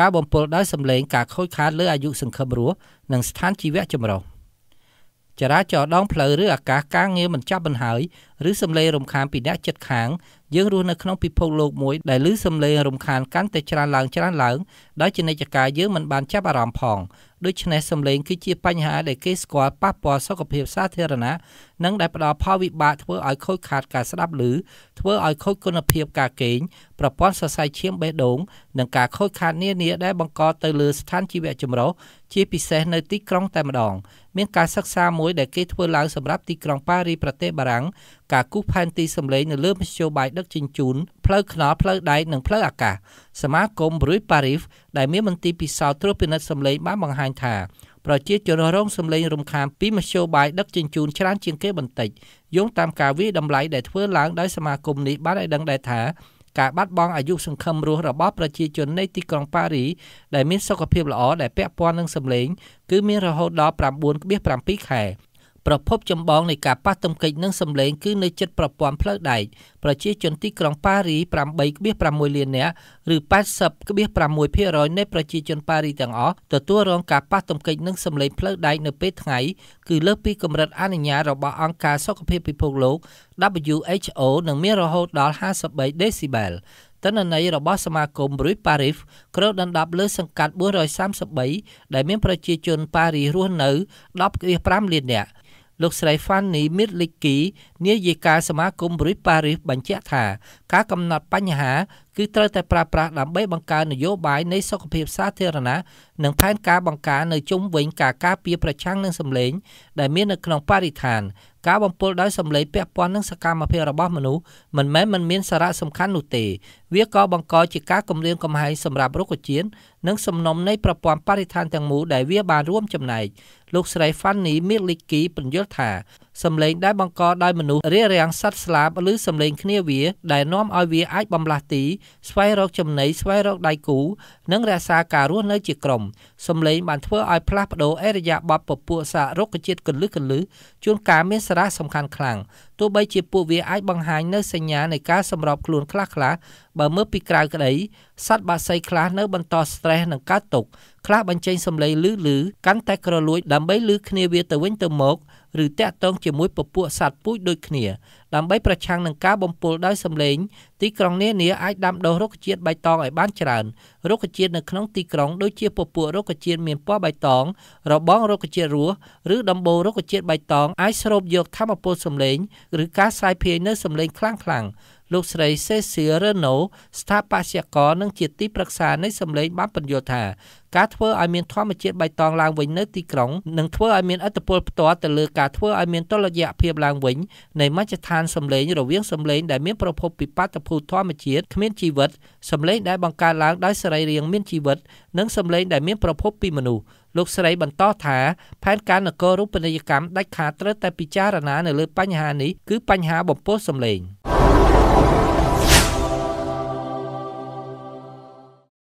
ការបំពុលដោយសម្លេងការខូចខាត លើអាយុសង្ឃឹមរស់និងស្ថានជីវៈចម្រុះចរាចរណ៍ដងផ្លូវឬអាកាសការងារមិនចាប់បង្ហើយឬសម្លេងរំខានពីអ្នកជិតខាងយើងរស់នៅក្នុងពិភពលោកមួយដែលឮសម្លេងរំខានកាន់តែច្រើនឡើងច្រើនឡើងដោយជានិច្ចកាយយើងមិនបានចាប់អារម្មណ៍ផងដូច្នេះសម្លេងគឺជាបញ្ហាដែលគេស្គាល់ប៉ះពាល់សុខភាពសាធារណៈនិងដែលផ្ដល់ផលវិបាកធ្វើឲ្យខូចខាតការស្ដាប់ឮធ្វើឲ្យខូចគុណភាពការគេងប្រព័ន្ធសរសៃឈាមបេះដូងនិងការខូចខាតនានាដែលបង្កទៅលើស្ថានជីវៈចម្រុះជាពិសេសនៅទីក្រុងតែម្ដង មានការសិក្សាមួយដែលគេធ្វើឡើងសម្រាប់ទីក្រុងប៉ារីប្រទេសបារាំងការគូសផែនទីសម្លេងនៅលើមធ្យោបាយដឹកជញ្ជូនផ្លូវថ្នល់ផ្លូវដែកនិងផ្លូវអាកាសសមាគម Bruy Parif ដែលមានមន្ទីរពិសោធន៍ត្រួតពិនិត្យសម្លេងបានបង្ហាញថាប្រជាជនរងសម្លេងរំខានពីមធ្យោបាយដឹកជញ្ជូនច្រើនជាងគេបន្តិចយោងតាមការវិយតម្លៃដែលធ្វើឡើងដោយសមាគមនេះបានឲ្យដឹងដែរថាការបាត់បង់អាយុសង្ឃឹមរស់របស់ប្រជាជននៃទីក្រុងប៉ារី ដែលមានសុខភាពល្អដែលពាក់ព័ន្ធនឹងសម្លេងគឺមានរហូតដល់9.7ខែប្រភពចម្បងនៃការប៉ះទង្គិចនឹងសម្លេងគឺនៅជិតប្រព័ន្ធផ្លូវដែកប្រជាជនទីក្រុងប៉ារី8.6លាននាក់ឬ80.6%នៃប្រជាជនប៉ារីទាំងអស់ទទួលរងការប៉ះទង្គិចនឹងសម្លេងផ្លូវដែកនៅពេលថ្ងៃ គឺលើសពីកម្រិតអនុញ្ញាតរបស់អង្គការសុខភាពពិភពលោក WHO និងមានរហូតដល់53ដេស៊ីបែលទិន្នន័យរបស់សមាគមរុយប៉ារីសក្រោដដណ្ដប់លើសង្កាត់433ដែលមានប្រជាជនប៉ារីសរស់នៅ10.5លាននាក់លោកស្រី Fanny Mirlicki នាយិកាសមាគមប្រុយប៉ារីសបញ្ជាក់ថា ការកំណត់បញ្ហាគឺត្រូវតែប្រើប្រាស់ដើម្បីបង្កើននយោបាយនៃសុខភាពសាធារណៈនិងផែនការបង្ការនៅជុំវិញការការពារប្រឆាំងនឹងសម្លេងដែលមាននៅក្នុងបរិស្ថានការបំពុលដោយសម្លេងពាក់ព័ន្ធនឹងសកម្មភាពរបស់មនុស្សមិនមែនមិនមានសារៈសំខាន់នោះទេវាក៏បង្កជាការគំរាមកំហែងសម្រាប់រុក្ខជាតិនិងសំណុំនៃប្រព័ន្ធបរិស្ថានទាំងមូលដែលវាបានរួមចំណែកលោកស្រី Fanny Miliki បញ្យល់ថាសម្លេងដែលបង្កដោយមនុស្សរារាំងសត្វស្លាបឬសម្លេងគ្នាវាដែលនាំឲ្យវាអាចបំលាស់ទីស្វែងរកចំណីស្វែងរកដៃគូ និងរក្សាការរស់នៅជាក្រុមសំឡេងបានធ្វើឲ្យផ្លាស់ប្ដូរអេរយាប័ព្វពពួកសារុក្ខជាតិកលឹះកលឹះជួនកាលមានសារៈសំខាន់ខ្លាំងទោះបីជាពួកវាអាចបង្ហាញនៅសញ្ញានៃការសម្របខ្លួនខ្លះៗបើមើលពីក្រៅក្តីសត្វបក្សីខ្លះនៅបន្ត stress និងកើតទុក្ខខ្លះបញ្ចេញសំឡេងលឺលឺកាន់តែក្រលួចដើម្បីលឺគ្នាវាទៅវិញទៅមកឬតាក់ទងជាមួយពពួកសត្វពូជដូចគ្នាដើម្បីប្រឆាំងនឹងការបំពុលដោយសម្លេងទីក្រុងនានាអាចដាំដុះរុក្ខជាតិបៃតងឲ្យបានច្រើនរុក្ខជាតិនៅក្នុងទីក្រុងដូចជាពពួករុក្ខជាតិមានពណ៌បៃតងរបងរុក្ខជាតិរស់ឬដំបូលរុក្ខជាតិបៃតងអាចស្រូបយកធម្មពលសម្លេងឬការសាយភាយនៅសម្លេងខ្លាំងៗលោកស្រី Cecil Renault ស្ថាបត្យករនិងជាទីប្រឹក្សានៃសម្លេងបានបញ្យល់ថាការធ្វើឲ្យមានធម្មជាតិបៃតងឡើងវិញនៅទីក្រុងនឹងធ្វើឲ្យមានអត្តពលផ្ទាល់ទៅលើការធ្វើឲ្យមានតុល្យភាពឡើងវិញនៃមជ្ឈដ្ឋាននសំឡេងរវាងសំឡេងដែលមានប្រភពពីបាតុភូតធម្មជាតិគ្មានជីវិតសំឡេងដែលបង្កើតឡើងដោយសរីរាង្គមានជីវិតនិងសំឡេងដែលមានប្រភពពីមនុស្សលោកស្រីបន្តថាផែនការនគររូបនីយកម្មដាច់ខាតត្រូវតែពិចារណា នៅលើបញ្ហានេះគឺបញ្ហាបំពុលសំឡេង